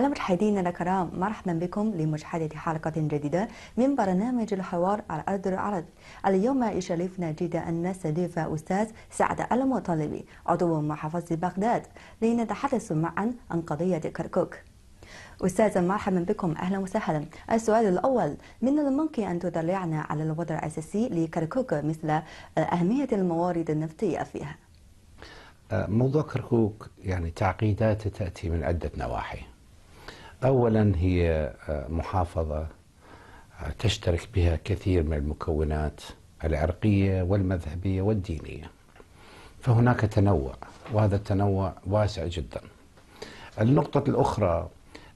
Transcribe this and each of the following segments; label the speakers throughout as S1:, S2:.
S1: على مشاهدينا الكرام مرحبا بكم لمشاهدة حلقة جديدة من برنامج الحوار على أرض العرض اليوم يشرفنا جدا أن نستضيف أستاذ سعد المطلبي عضو محافظة بغداد لنتحدث معا عن قضية كركوك أستاذ مرحبا بكم أهلا وسهلا السؤال الأول من الممكن أن تطلعنا على الوضع الأساسي لكركوك مثل أهمية الموارد النفطية فيها
S2: آه، موضوع كركوك يعني تعقيداته تأتي من عدة نواحي اولا هي آه، محافظه آه، تشترك بها كثير من المكونات العرقيه والمذهبيه والدينيه فهناك تنوع وهذا التنوع واسع جدا النقطه الاخرى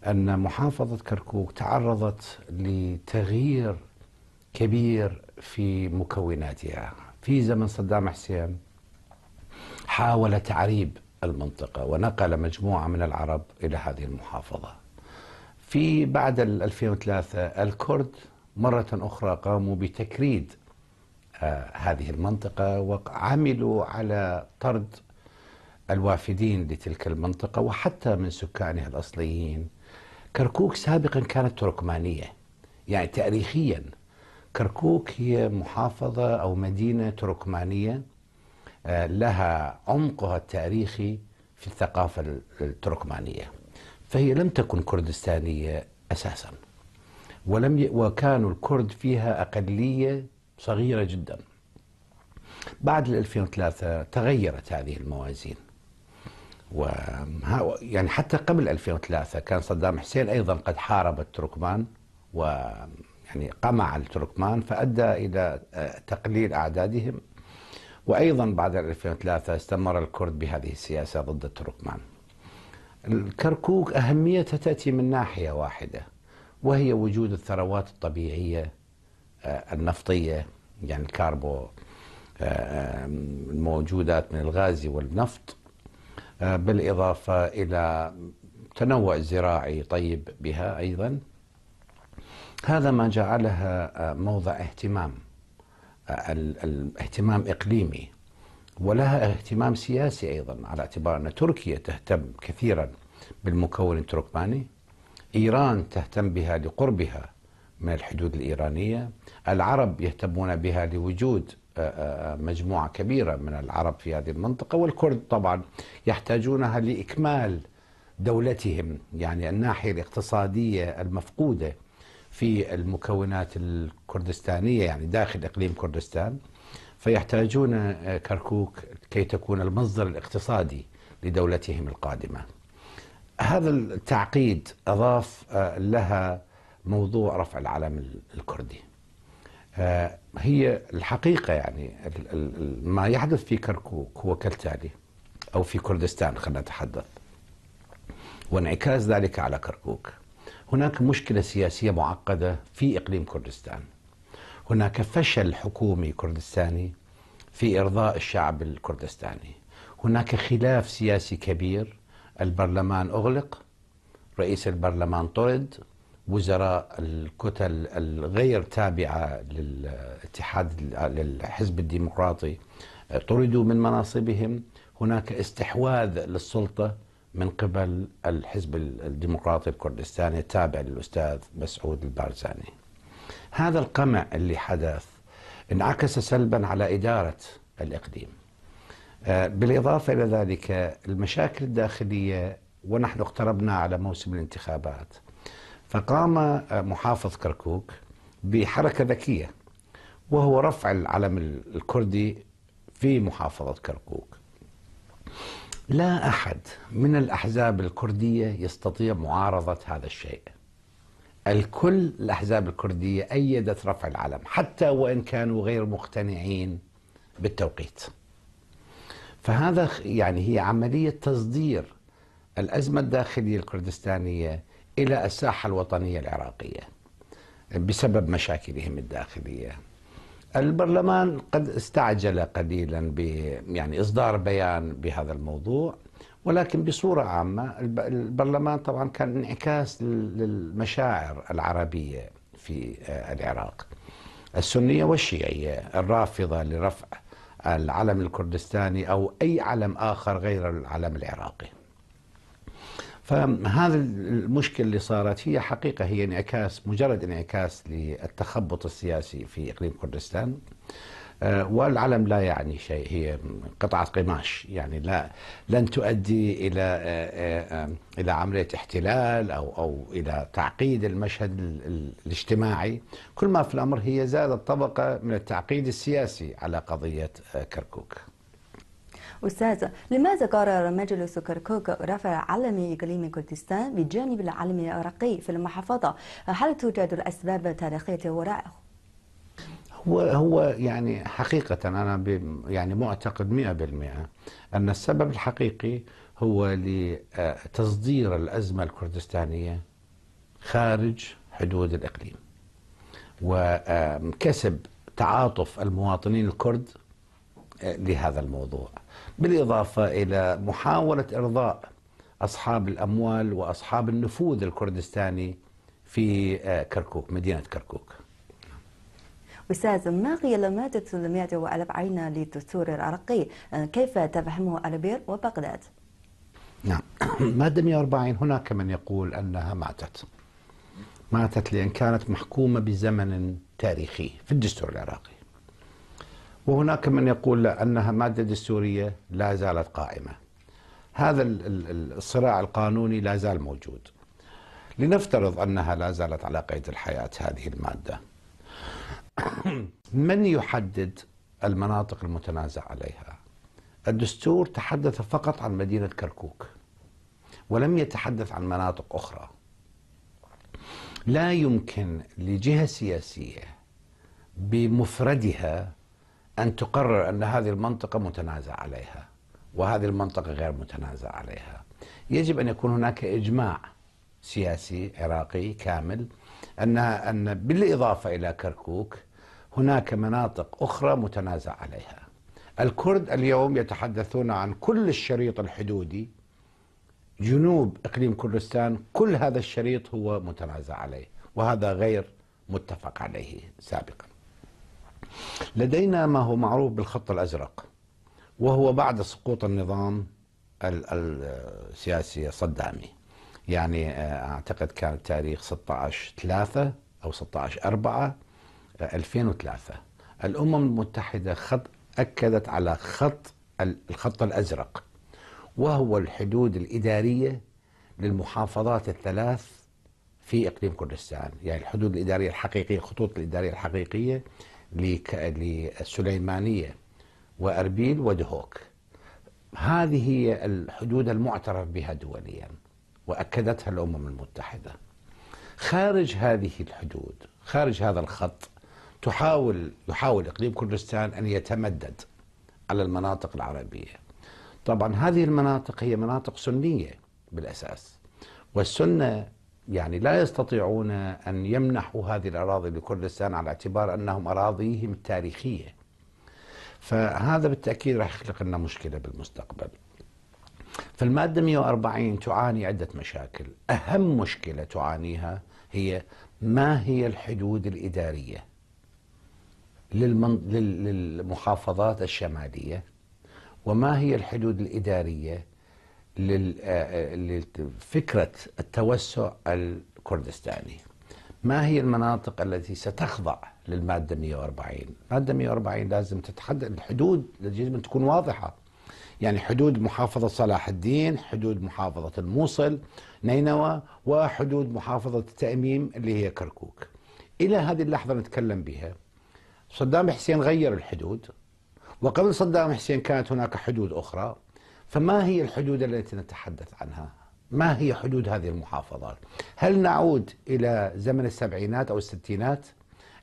S2: ان محافظه كركوك تعرضت لتغيير كبير في مكوناتها في زمن صدام حسين حاول تعريب المنطقه ونقل مجموعه من العرب الى هذه المحافظه في بعد 2003 الكرد مرة أخرى قاموا بتكريد آه، هذه المنطقة وعملوا على طرد الوافدين لتلك المنطقة وحتى من سكانها الأصليين كركوك سابقا كانت تركمانية يعني تاريخيا كركوك هي محافظة أو مدينة تركمانية آه، لها عمقها التاريخي في الثقافة التركمانية فهي لم تكن كردستانية أساسا ولم ي... وكانوا الكرد فيها أقلية صغيرة جدا بعد 2003 تغيرت هذه الموازين و يعني حتى قبل 2003 كان صدام حسين ايضا قد حارب التركمان و يعني قمع التركمان فادى الى آه، تقليل اعدادهم وايضا بعد 2003 استمر الكرد بهذه السياسه ضد التركمان الكركوك أهميتها تأتي من ناحية واحدة وهي وجود الثروات الطبيعية آه، النفطية يعني الكاربو آه، آه، الموجودات من الغاز والنفط بالإضافة إلى تنوع زراعي طيب بها أيضا هذا ما جعلها موضع اهتمام الاهتمام إقليمي ولها اهتمام سياسي أيضا على اعتبار أن تركيا تهتم كثيرا بالمكون التركماني إيران تهتم بها لقربها من الحدود الإيرانية العرب يهتمون بها لوجود آه، آه، مجموعة كبيرة من العرب في هذه المنطقة والكرد طبعا يحتاجونها لإكمال دولتهم يعني الناحية الاقتصادية المفقودة في المكونات الكردستانية يعني داخل إقليم كردستان فيحتاجون آه، كركوك كي تكون المصدر الاقتصادي لدولتهم القادمة هذا التعقيد أضاف آه، لها موضوع رفع العلم الكردي آه، هي الحقيقة يعني ما يحدث في كركوك هو كالتالي أو في كردستان خلينا نتحدث وانعكاس ذلك على كركوك هناك مشكلة سياسية معقدة في إقليم كردستان هناك فشل حكومي كردستاني في إرضاء الشعب الكردستاني هناك خلاف سياسي كبير البرلمان أغلق رئيس البرلمان طرد وزراء الكتل الغير تابعة للاتحاد للحزب الديمقراطي طردوا من مناصبهم هناك استحواذ للسلطة من قبل الحزب الديمقراطي الكردستاني التابع للأستاذ مسعود البارزاني هذا القمع اللي حدث انعكس سلبا على إدارة الإقليم آه، بالإضافة إلى ذلك المشاكل الداخلية ونحن اقتربنا على موسم الانتخابات فقام آه، محافظ كركوك بحركة ذكية وهو رفع العلم الكردي في محافظة كركوك لا أحد من الأحزاب الكردية يستطيع معارضة هذا الشيء الكل الأحزاب الكردية أيدت رفع العلم حتى وإن كانوا غير مقتنعين بالتوقيت فهذا يعني هي عملية تصدير الأزمة الداخلية الكردستانية إلى الساحة الوطنية العراقية بسبب مشاكلهم الداخلية البرلمان قد استعجل قليلا ب يعني إصدار بيان بهذا الموضوع ولكن بصورة عامة البرلمان طبعا كان انعكاس للمشاعر العربية في آه، العراق السنية والشيعية الرافضة لرفع العلم الكردستاني أو أي علم آخر غير العلم العراقي فهذا المشكلة اللي صارت هي حقيقة هي انعكاس مجرد انعكاس للتخبط السياسي في إقليم كردستان آه، والعلم لا يعني شيء هي قطعة قماش يعني لا لن تؤدي إلى آه، آه، إلى عملية احتلال أو أو إلى تعقيد المشهد الاجتماعي كل ما في الأمر هي زادت طبقة من التعقيد السياسي على قضية كركوك
S1: أستاذ لماذا قرر مجلس كركوك رفع علم إقليم كردستان بجانب العلم العراقي في المحافظة هل توجد الأسباب التاريخية وراءه؟
S2: هو هو يعني حقيقة أنا يعني معتقد 100% أن السبب الحقيقي هو لتصدير الأزمة الكردستانية خارج حدود الإقليم وكسب تعاطف المواطنين الكرد لهذا الموضوع بالإضافة إلى محاولة إرضاء أصحاب الأموال وأصحاب النفوذ الكردستاني في كركوك مدينة كركوك
S1: استاذ ما هي لمات المعدة وألب عينا للدستور العراقي أه، كيف تفهمه ألبير وبغداد؟
S2: نعم مادة 140 هناك من يقول أنها ماتت ماتت لأن كانت محكومة بزمن تاريخي في الدستور العراقي وهناك من يقول أنها مادة دستورية لا زالت قائمة هذا الصراع القانوني لا زال موجود لنفترض أنها لا زالت على قيد الحياة هذه المادة من يحدد المناطق المتنازع عليها؟ الدستور تحدث فقط عن مدينة كركوك ولم يتحدث عن مناطق أخرى لا يمكن لجهة سياسية بمفردها أن تقرر أن هذه المنطقة متنازع عليها وهذه المنطقة غير متنازع عليها يجب أن يكون هناك إجماع سياسي عراقي كامل أنها أن بالإضافة إلى كركوك هناك مناطق أخرى متنازع عليها الكرد اليوم يتحدثون عن كل الشريط الحدودي جنوب إقليم كردستان كل هذا الشريط هو متنازع عليه وهذا غير متفق عليه سابقا لدينا ما هو معروف بالخط الأزرق وهو بعد سقوط النظام السياسي صدامي. يعني آه، اعتقد كان التاريخ 16 3 او 16 4 2003 الامم المتحده خط اكدت على خط الخط الازرق وهو الحدود الاداريه للمحافظات الثلاث في اقليم كردستان يعني الحدود الاداريه الحقيقيه الخطوط الاداريه الحقيقيه للسليمانيه واربيل ودهوك هذه هي الحدود المعترف بها دوليا واكدتها الامم المتحده. خارج هذه الحدود، خارج هذا الخط تحاول يحاول اقليم كردستان ان يتمدد على المناطق العربيه. طبعا هذه المناطق هي مناطق سنيه بالاساس. والسنه يعني لا يستطيعون ان يمنحوا هذه الاراضي لكردستان على اعتبار انهم اراضيهم التاريخيه. فهذا بالتاكيد راح يخلق لنا مشكله بالمستقبل. فالمادة 140 تعاني عدة مشاكل أهم مشكلة تعانيها هي ما هي الحدود الإدارية للمن... للمحافظات الشمالية وما هي الحدود الإدارية آه، آه، لفكرة التوسع الكردستاني ما هي المناطق التي ستخضع للمادة 140 المادة 140 لازم تتحدد الحدود لازم تكون واضحة يعني حدود محافظة صلاح الدين حدود محافظة الموصل نينوى وحدود محافظة التأميم اللي هي كركوك إلى هذه اللحظة نتكلم بها صدام حسين غير الحدود وقبل صدام حسين كانت هناك حدود أخرى فما هي الحدود التي نتحدث عنها ما هي حدود هذه المحافظات هل نعود إلى زمن السبعينات أو الستينات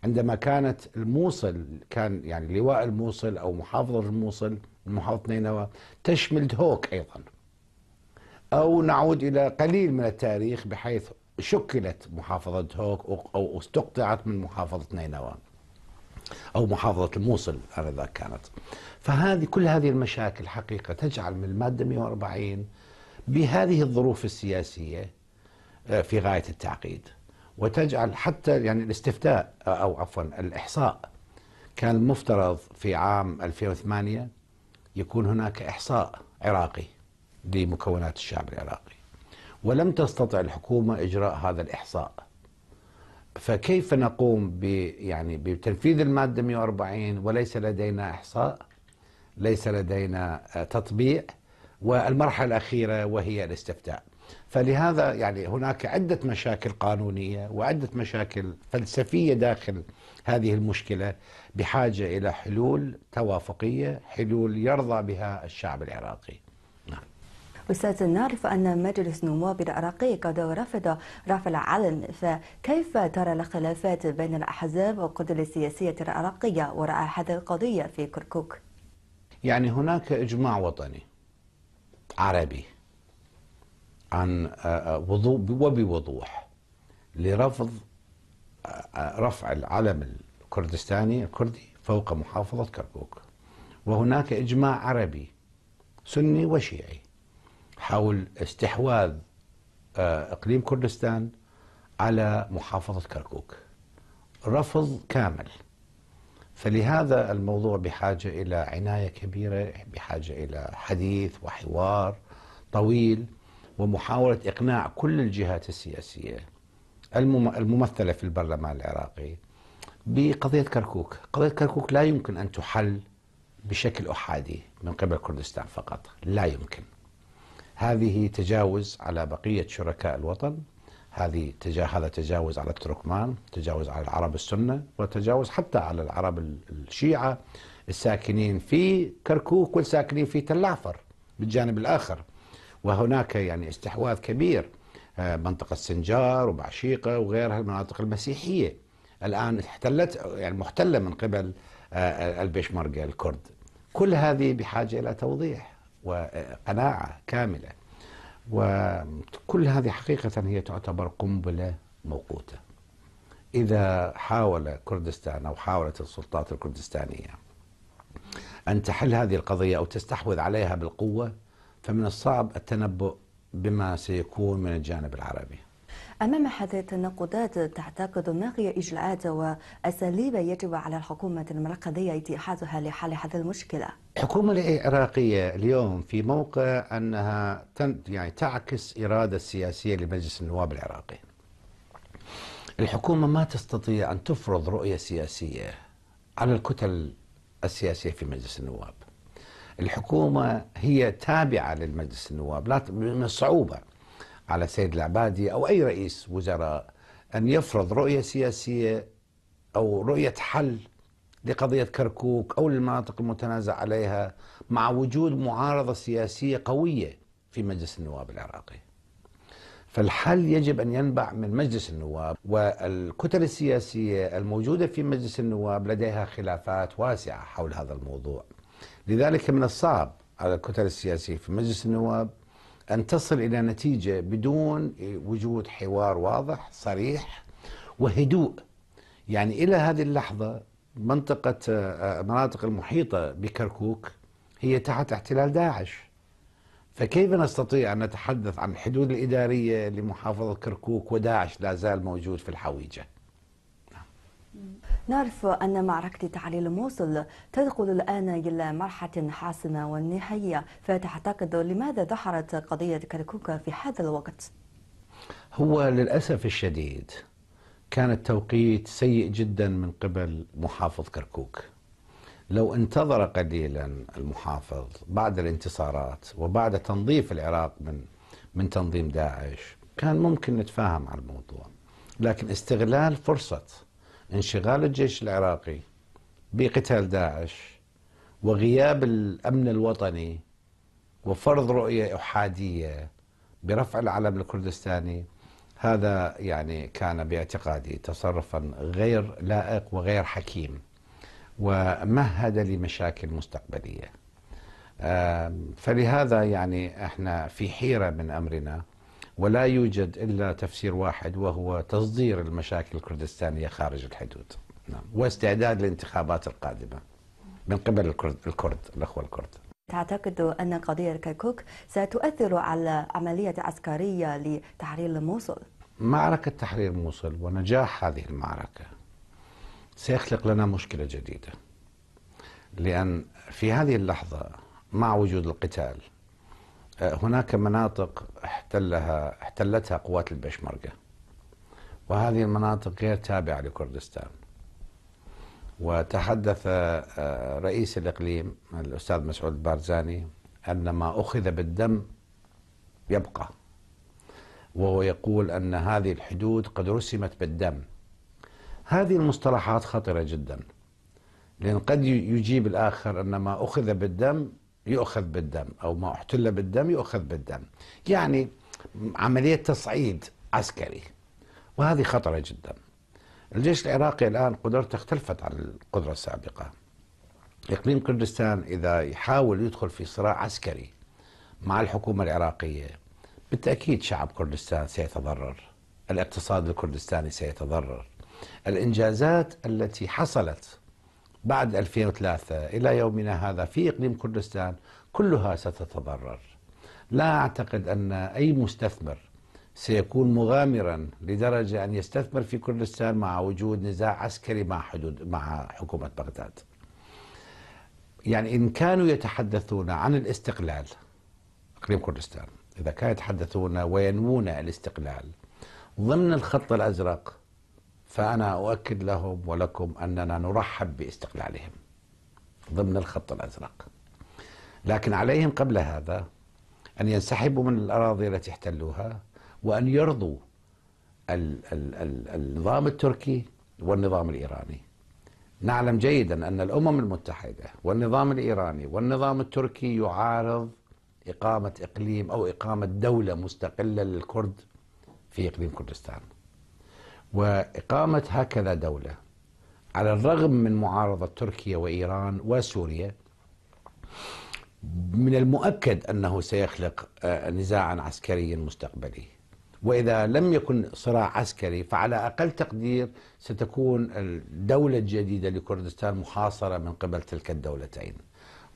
S2: عندما كانت الموصل كان يعني لواء الموصل أو محافظة الموصل المحافظة نينوى تشمل دهوك أيضا أو نعود إلى قليل من التاريخ بحيث شكلت محافظة دهوك أو استقطعت من محافظة نينوى أو محافظة الموصل آنذاك كانت فهذه كل هذه المشاكل حقيقة تجعل من المادة 140 بهذه الظروف السياسية آه، في غاية التعقيد وتجعل حتى يعني الاستفتاء أو عفوا الإحصاء كان المفترض في عام 2008 يكون هناك إحصاء عراقي لمكونات الشعب العراقي ولم تستطع الحكومة إجراء هذا الإحصاء فكيف نقوم ب يعني بتنفيذ المادة 140 وليس لدينا إحصاء ليس لدينا آه، تطبيع والمرحلة الأخيرة وهي الاستفتاء فلهذا يعني هناك عدة مشاكل قانونية وعدة مشاكل فلسفية داخل هذه المشكله بحاجه الى حلول توافقيه، حلول يرضى بها الشعب العراقي. نعم.
S1: أستاذ نعرف أن مجلس النواب العراقي قد رفض رفع العلن فكيف ترى الخلافات بين الأحزاب والقدرة السياسية العراقية وراء هذه القضية في كركوك؟
S2: يعني هناك إجماع وطني عربي عن آه، آه، وضوح وبوضوح لرفض رفع العلم الكردستاني الكردي فوق محافظة كركوك وهناك إجماع عربي سني وشيعي حول استحواذ آه، إقليم كردستان على محافظة كركوك رفض كامل فلهذا الموضوع بحاجة إلى عناية كبيرة بحاجة إلى حديث وحوار طويل ومحاولة إقناع كل الجهات السياسية الممثلة في البرلمان العراقي بقضية كركوك قضية كركوك لا يمكن أن تحل بشكل أحادي من قبل كردستان فقط لا يمكن هذه تجاوز على بقية شركاء الوطن هذه تجا هذا تجاوز على التركمان تجاوز على العرب السنة وتجاوز حتى على العرب الشيعة الساكنين في كركوك والساكنين في تلعفر بالجانب الآخر وهناك يعني استحواذ كبير آه، منطقة سنجار وبعشيقة وغيرها المناطق المسيحية الآن احتلت يعني محتلة من قبل آه، آه، البشمركة الكرد كل هذه بحاجة إلى توضيح وقناعة كاملة وكل هذه حقيقة هي تعتبر قنبلة موقوتة إذا حاول كردستان أو حاولت السلطات الكردستانية أن تحل هذه القضية أو تستحوذ عليها بالقوة فمن الصعب التنبؤ بما سيكون من الجانب العربي
S1: أمام هذه التناقضات تعتقد ما هي إجراءات وأساليب يجب على الحكومة المرقدية اتخاذها لحل هذه المشكلة؟
S2: الحكومة العراقية اليوم في موقع أنها يعني تعكس إرادة سياسية لمجلس النواب العراقي الحكومة ما تستطيع أن تفرض رؤية سياسية على الكتل السياسية في مجلس النواب الحكومة هي تابعة للمجلس النواب لا من الصعوبة على سيد العبادي أو أي رئيس وزراء أن يفرض رؤية سياسية أو رؤية حل لقضية كركوك أو المناطق المتنازع عليها مع وجود معارضة سياسية قوية في مجلس النواب العراقي فالحل يجب أن ينبع من مجلس النواب والكتل السياسية الموجودة في مجلس النواب لديها خلافات واسعة حول هذا الموضوع لذلك من الصعب على الكتل السياسية في مجلس النواب أن تصل إلى نتيجة بدون وجود حوار واضح صريح وهدوء يعني إلى هذه اللحظة منطقة آه، مناطق المحيطة بكركوك هي تحت احتلال داعش فكيف نستطيع أن نتحدث عن الحدود الإدارية لمحافظة كركوك وداعش لا زال موجود في الحويجة
S1: نعرف أن معركة تعليل موصل تدخل الآن إلى مرحلة حاسمة والنهاية فتعتقد لماذا ظهرت قضية كركوكا في هذا الوقت؟
S2: هو للأسف الشديد كان التوقيت سيء جدا من قبل محافظ كركوك لو انتظر قليلا المحافظ بعد الانتصارات وبعد تنظيف العراق من من تنظيم داعش كان ممكن نتفاهم على الموضوع لكن استغلال فرصه انشغال الجيش العراقي بقتال داعش وغياب الامن الوطني وفرض رؤيه احاديه برفع العلم الكردستاني هذا يعني كان باعتقادي تصرفا غير لائق وغير حكيم ومهد لمشاكل مستقبليه فلهذا يعني احنا في حيره من امرنا ولا يوجد إلا تفسير واحد وهو تصدير المشاكل الكردستانية خارج الحدود نعم. واستعداد للانتخابات القادمة من قبل الكرد, الكرد الأخوة الكرد
S1: تعتقد أن قضية كركوك ستؤثر على عملية عسكرية لتحرير موصل؟
S2: معركة تحرير موصل ونجاح هذه المعركة سيخلق لنا مشكلة جديدة لأن في هذه اللحظة مع وجود القتال هناك مناطق احتلها احتلتها قوات البشمركه وهذه المناطق غير تابعه لكردستان وتحدث آه، رئيس الاقليم الاستاذ مسعود البارزاني ان ما اخذ بالدم يبقى وهو يقول ان هذه الحدود قد رسمت بالدم هذه المصطلحات خطره جدا لان قد يجيب الاخر ان ما اخذ بالدم يؤخذ بالدم أو ما احتل بالدم يؤخذ بالدم يعني عملية تصعيد عسكري وهذه خطرة جدا الجيش العراقي الآن قدرته اختلفت عن القدرة السابقة إقليم كردستان إذا يحاول يدخل في صراع عسكري مع الحكومة العراقية بالتأكيد شعب كردستان سيتضرر الاقتصاد الكردستاني سيتضرر الإنجازات التي حصلت بعد 2003 إلى يومنا هذا في إقليم كردستان كلها ستتضرر لا أعتقد أن أي مستثمر سيكون مغامرا لدرجة أن يستثمر في كردستان مع وجود نزاع عسكري مع حدود مع حكومة بغداد يعني إن كانوا يتحدثون عن الاستقلال إقليم كردستان إذا كانوا يتحدثون وينوون الاستقلال ضمن الخط الأزرق فأنا أؤكد لهم ولكم أننا نرحب باستقلالهم ضمن الخط الأزرق لكن عليهم قبل هذا أن ينسحبوا من الأراضي التي احتلوها وأن يرضوا ال ال ال النظام التركي والنظام الإيراني نعلم جيدا أن الأمم المتحدة والنظام الإيراني والنظام التركي يعارض إقامة إقليم أو إقامة دولة مستقلة للكرد في إقليم كردستان واقامه هكذا دوله على الرغم من معارضه تركيا وايران وسوريا من المؤكد انه سيخلق آه، نزاعا عسكريا مستقبلي واذا لم يكن صراع عسكري فعلى اقل تقدير ستكون الدوله الجديده لكردستان محاصره من قبل تلك الدولتين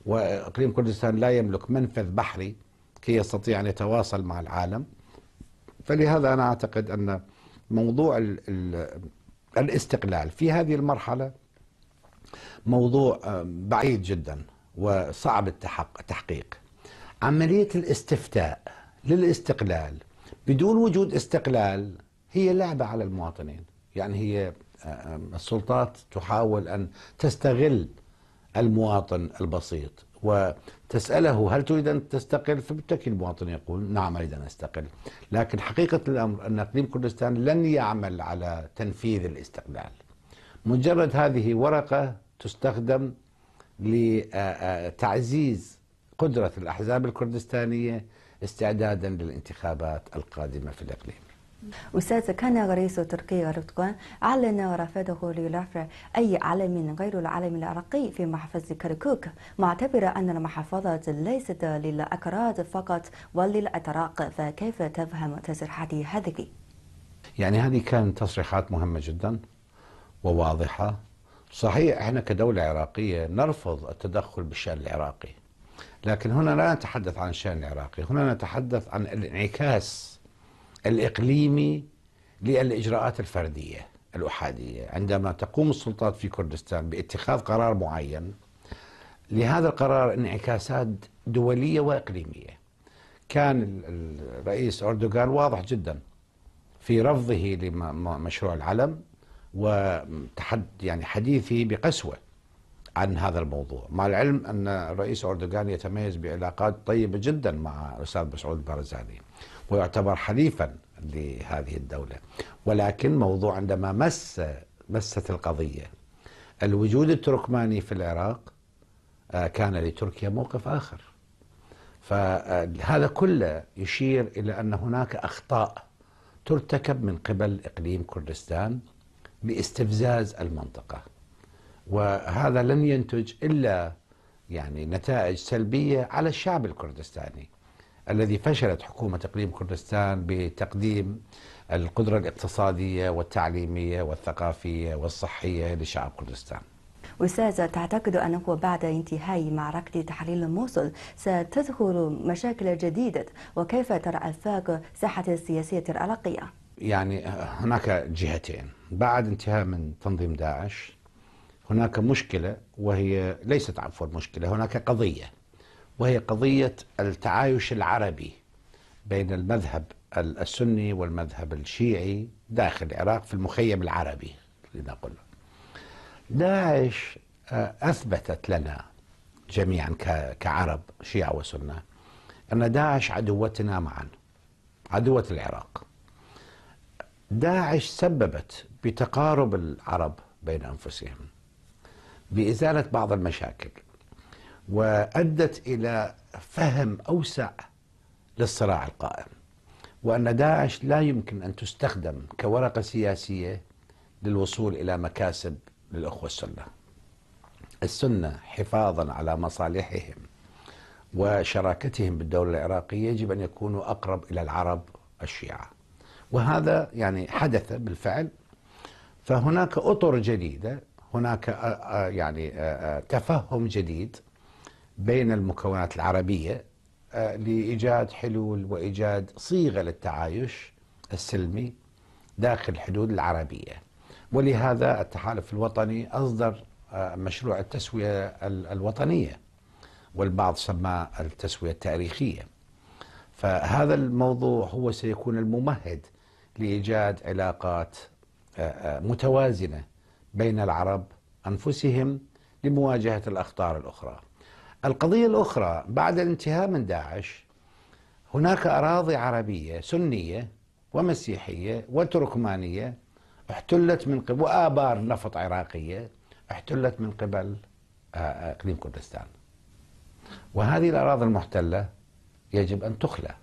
S2: واقليم كردستان لا يملك منفذ بحري كي يستطيع ان يتواصل مع العالم فلهذا انا اعتقد ان موضوع الـ الـ الاستقلال في هذه المرحلة موضوع آه، بعيد جدا وصعب التحقيق عملية الاستفتاء للاستقلال بدون وجود استقلال هي لعبة على المواطنين يعني هي آه، السلطات تحاول أن تستغل المواطن البسيط وتسأله هل تريد أن تستقل فبالتأكيد المواطن يقول نعم أريد أن أستقل لكن حقيقة الأمر أن إقليم كردستان لن يعمل على تنفيذ الاستقلال مجرد هذه ورقة تستخدم لتعزيز قدرة الأحزاب الكردستانية استعدادا للانتخابات القادمة في الإقليم
S1: أستاذ كان رئيس تركيا أردوغان أعلن رفضه لرفع أي علم من غير العلم العراقي في محافظة كركوك معتبرا أن المحافظات ليست للأكراد فقط وللأتراك فكيف تفهم تصريحاتي هذه؟
S2: يعني هذه كانت تصريحات مهمة جدا وواضحة صحيح احنا كدولة عراقية نرفض التدخل بالشأن العراقي لكن هنا لا نتحدث عن الشأن العراقي هنا نتحدث عن الانعكاس الإقليمي للإجراءات الفردية الأحادية عندما تقوم السلطات في كردستان باتخاذ قرار معين لهذا القرار انعكاسات دولية وإقليمية كان الرئيس أردوغان واضح جدا في رفضه لمشروع العلم وتحد يعني حديثه بقسوة عن هذا الموضوع مع العلم أن الرئيس أردوغان يتميز بعلاقات طيبة جدا مع الأستاذ مسعود البرزاني ويعتبر حليفا لهذه الدولة ولكن موضوع عندما مس مست القضية الوجود التركماني في العراق آه، كان لتركيا موقف آخر فهذا كله يشير إلى أن هناك أخطاء ترتكب من قبل إقليم كردستان باستفزاز المنطقة وهذا لن ينتج إلا يعني نتائج سلبية على الشعب الكردستاني الذي فشلت حكومة إقليم كردستان بتقديم القدرة الاقتصادية والتعليمية والثقافية والصحية لشعب كردستان
S1: أستاذ تعتقد أنه بعد انتهاء معركة تحرير الموصل ستظهر مشاكل جديدة وكيف ترى أفاق ساحة السياسية العراقية؟
S2: يعني هناك جهتين بعد انتهاء من تنظيم داعش هناك مشكلة وهي ليست عفوا مشكلة هناك قضية وهي قضية التعايش العربي بين المذهب السني والمذهب الشيعي داخل العراق في المخيم العربي لنقل داعش آه، أثبتت لنا جميعا كعرب شيعة وسنة أن داعش عدوتنا معا عدوة العراق داعش سببت بتقارب العرب بين أنفسهم بإزالة بعض المشاكل وأدت إلى فهم أوسع للصراع القائم وأن داعش لا يمكن أن تستخدم كورقة سياسية للوصول إلى مكاسب للأخوة السنة السنة حفاظا على مصالحهم وشراكتهم بالدولة العراقية يجب أن يكونوا أقرب إلى العرب الشيعة وهذا يعني حدث بالفعل فهناك أطر جديدة هناك آه، آه، يعني آه، تفهم جديد بين المكونات العربية آه، لإيجاد حلول وإيجاد صيغة للتعايش السلمي داخل الحدود العربية ولهذا التحالف الوطني أصدر آه، مشروع التسوية الوطنية والبعض سماه التسوية التاريخية فهذا الموضوع هو سيكون الممهد لإيجاد علاقات آه، متوازنة بين العرب أنفسهم لمواجهة الأخطار الأخرى القضية الأخرى بعد الانتهاء من داعش هناك أراضي عربية سنية ومسيحية وتركمانية احتلت من قبل وآبار نفط عراقية احتلت من قبل آه، آه، إقليم كردستان وهذه الأراضي المحتلة يجب أن تخلى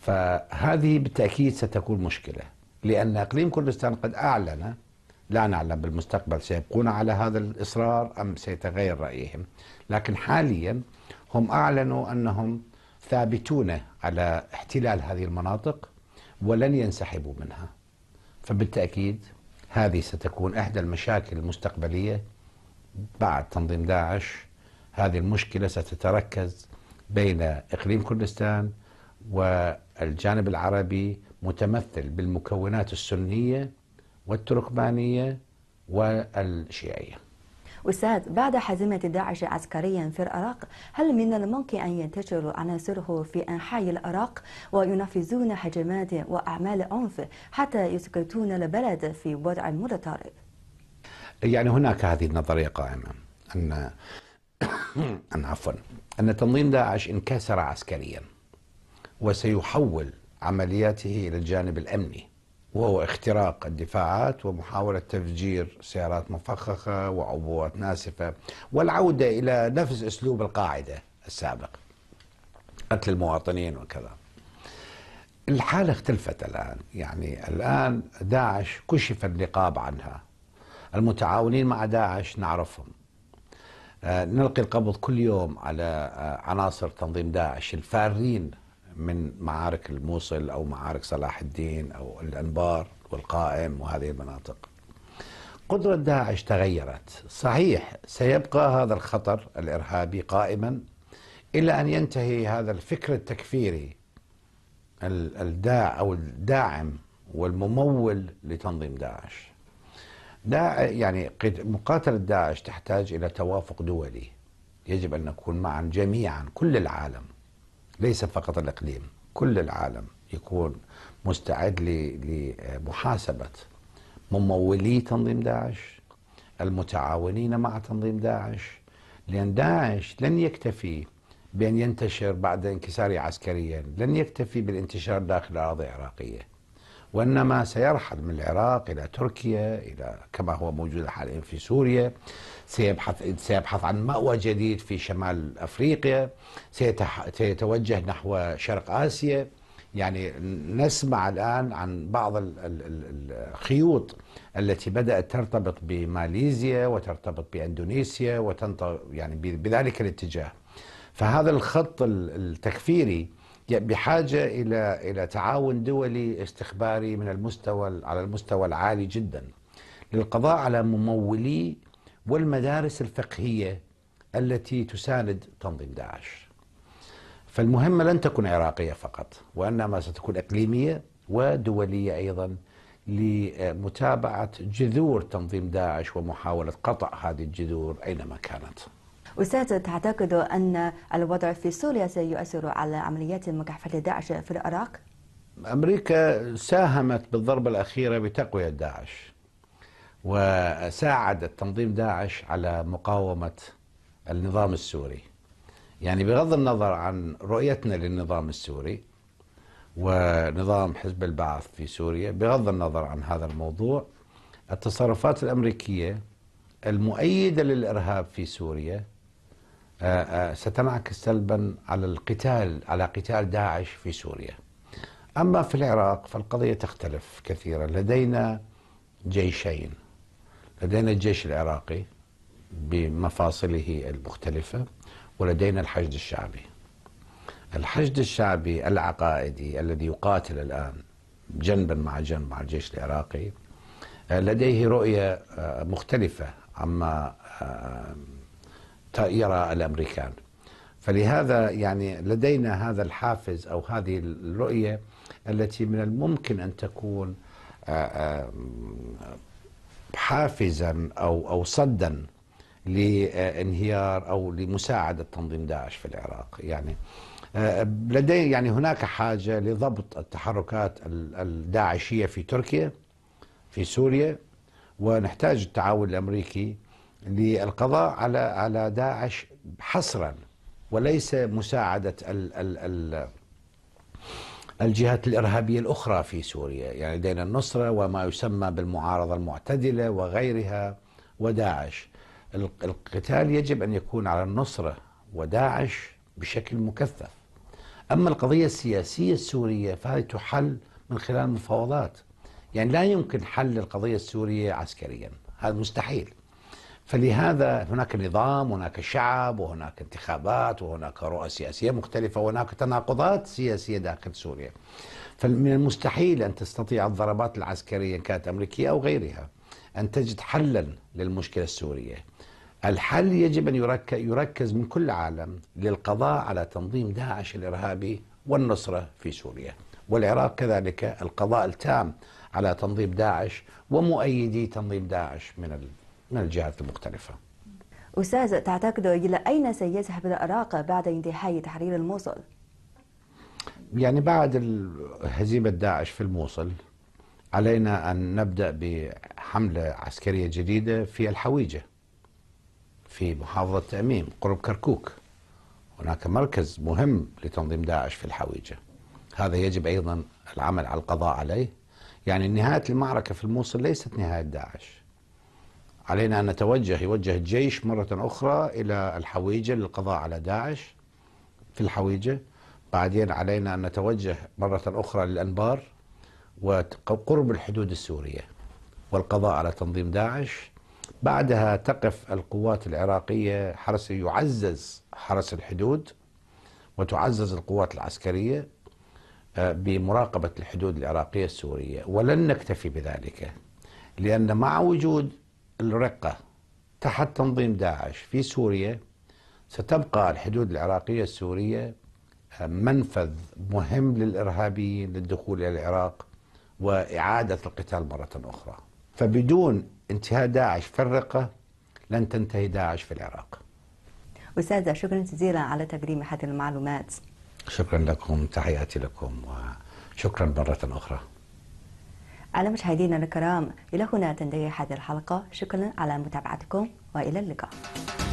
S2: فهذه بالتأكيد ستكون مشكلة لأن إقليم كردستان قد أعلن لا نعلم بالمستقبل سيبقون على هذا الإصرار أم سيتغير رأيهم لكن حاليا هم أعلنوا أنهم ثابتون على احتلال هذه المناطق ولن ينسحبوا منها فبالتأكيد هذه ستكون إحدى المشاكل المستقبلية بعد تنظيم داعش هذه المشكلة ستتركز بين إقليم كردستان والجانب العربي متمثل بالمكونات السنية والتركمانية والشيعية
S1: أستاذ بعد هزيمة داعش عسكريا في العراق هل من الممكن أن ينتشر عناصره في أنحاء العراق وينفذون هجمات وأعمال عنف حتى يسكتون البلد في وضع مضطرب
S2: يعني هناك هذه النظرية قائمة أن أن عفوا أن تنظيم داعش انكسر عسكريا وسيحول عملياته إلى الجانب الأمني وهو اختراق الدفاعات ومحاولة تفجير سيارات مفخخة وعبوات ناسفة والعودة إلى نفس أسلوب القاعدة السابق قتل المواطنين وكذا الحالة اختلفت الآن يعني الآن داعش كشف النقاب عنها المتعاونين مع داعش نعرفهم آه، نلقي القبض كل يوم على آه، عناصر تنظيم داعش الفارين من معارك الموصل أو معارك صلاح الدين أو الأنبار والقائم وهذه المناطق قدرة داعش تغيرت صحيح سيبقى هذا الخطر الإرهابي قائما إلى أن ينتهي هذا الفكر التكفيري الداع أو الداعم والممول لتنظيم داعش دا يعني مقاتلة داعش تحتاج إلى توافق دولي يجب أن نكون معا جميعا كل العالم ليس فقط الإقليم كل العالم يكون مستعد لمحاسبة ممولي تنظيم داعش المتعاونين مع تنظيم داعش لأن داعش لن يكتفي بأن ينتشر بعد انكساره عسكريا لن يكتفي بالانتشار داخل الأراضي العراقية وإنما سيرحل من العراق إلى تركيا إلى كما هو موجود حاليا في سوريا سيبحث سيبحث عن مأوى جديد في شمال أفريقيا سيتوجه نحو شرق آسيا يعني نسمع الآن عن بعض الخيوط التي بدأت ترتبط بماليزيا وترتبط بأندونيسيا وتنط يعني بذلك الاتجاه فهذا الخط التكفيري يعني بحاجه الى الى تعاون دولي استخباري من المستوى على المستوى العالي جدا للقضاء على ممولي والمدارس الفقهيه التي تساند تنظيم داعش. فالمهمه لن تكون عراقيه فقط وانما ستكون اقليميه ودوليه ايضا لمتابعه جذور تنظيم داعش ومحاوله قطع هذه الجذور اينما كانت.
S1: أستاذ تعتقد أن الوضع في سوريا سيؤثر على عمليات مكافحة داعش في العراق؟
S2: أمريكا ساهمت بالضربة الأخيرة بتقوية داعش وساعدت تنظيم داعش على مقاومة النظام السوري يعني بغض النظر عن رؤيتنا للنظام السوري ونظام حزب البعث في سوريا بغض النظر عن هذا الموضوع التصرفات الأمريكية المؤيدة للإرهاب في سوريا آه، آه، ستنعكس سلبا على القتال على قتال داعش في سوريا أما في العراق فالقضية تختلف كثيرا لدينا جيشين لدينا الجيش العراقي بمفاصله المختلفة ولدينا الحشد الشعبي الحشد الشعبي العقائدي الذي يقاتل الآن جنبا مع جنب مع الجيش العراقي آه، لديه رؤية مختلفة عما يرى الامريكان فلهذا يعني لدينا هذا الحافز او هذه الرؤيه التي من الممكن ان تكون آه، آه، حافزا او او صدا لانهيار او لمساعده تنظيم داعش في العراق يعني آه، لدي يعني هناك حاجه لضبط التحركات الداعشيه في تركيا في سوريا ونحتاج التعاون الامريكي للقضاء على على داعش حصرا وليس مساعدة ال ال ال الجهات الإرهابية الأخرى في سوريا يعني دين النصرة وما يسمى بالمعارضة المعتدلة وغيرها وداعش القتال يجب أن يكون على النصرة وداعش بشكل مكثف أما القضية السياسية السورية فهذه تحل من خلال المفاوضات يعني لا يمكن حل القضية السورية عسكريا هذا مستحيل فلهذا هناك نظام هناك شعب وهناك انتخابات وهناك رؤى سياسية مختلفة وهناك تناقضات سياسية داخل سوريا فمن المستحيل أن تستطيع الضربات العسكرية إن كانت أمريكية أو غيرها أن تجد حلا للمشكلة السورية الحل يجب أن يركز من كل عالم للقضاء على تنظيم داعش الإرهابي والنصرة في سوريا والعراق كذلك القضاء التام على تنظيم داعش ومؤيدي تنظيم داعش من من الجهات المختلفة
S1: أستاذ تعتقد إلى أين سيذهب العراق بعد انتهاء تحرير الموصل؟
S2: يعني بعد هزيمة داعش في الموصل علينا أن نبدأ بحملة عسكرية جديدة في الحويجة في محافظة تأميم قرب كركوك هناك مركز مهم لتنظيم داعش في الحويجة هذا يجب أيضا العمل على القضاء عليه يعني نهاية المعركة في الموصل ليست نهاية داعش علينا أن نتوجه يوجه الجيش مرة أخرى إلى الحويجة للقضاء على داعش في الحويجة بعدين علينا أن نتوجه مرة أخرى للأنبار وقرب الحدود السورية والقضاء على تنظيم داعش بعدها تقف القوات العراقية حرس يعزز حرس الحدود وتعزز القوات العسكرية آه، بمراقبة الحدود العراقية السورية ولن نكتفي بذلك لأن مع وجود الرقة تحت تنظيم داعش في سوريا ستبقى الحدود العراقية السورية آه، منفذ مهم للإرهابيين للدخول إلى العراق وإعادة القتال مرة أخرى فبدون انتهاء داعش في الرقة لن تنتهي داعش في العراق
S1: أستاذة شكرا جزيلا على تقديم هذه المعلومات
S2: شكرا لكم تحياتي لكم وشكرا مرة أخرى
S1: على مشاهدينا الكرام إلى هنا تنتهي هذه الحلقة شكرا على متابعتكم وإلى اللقاء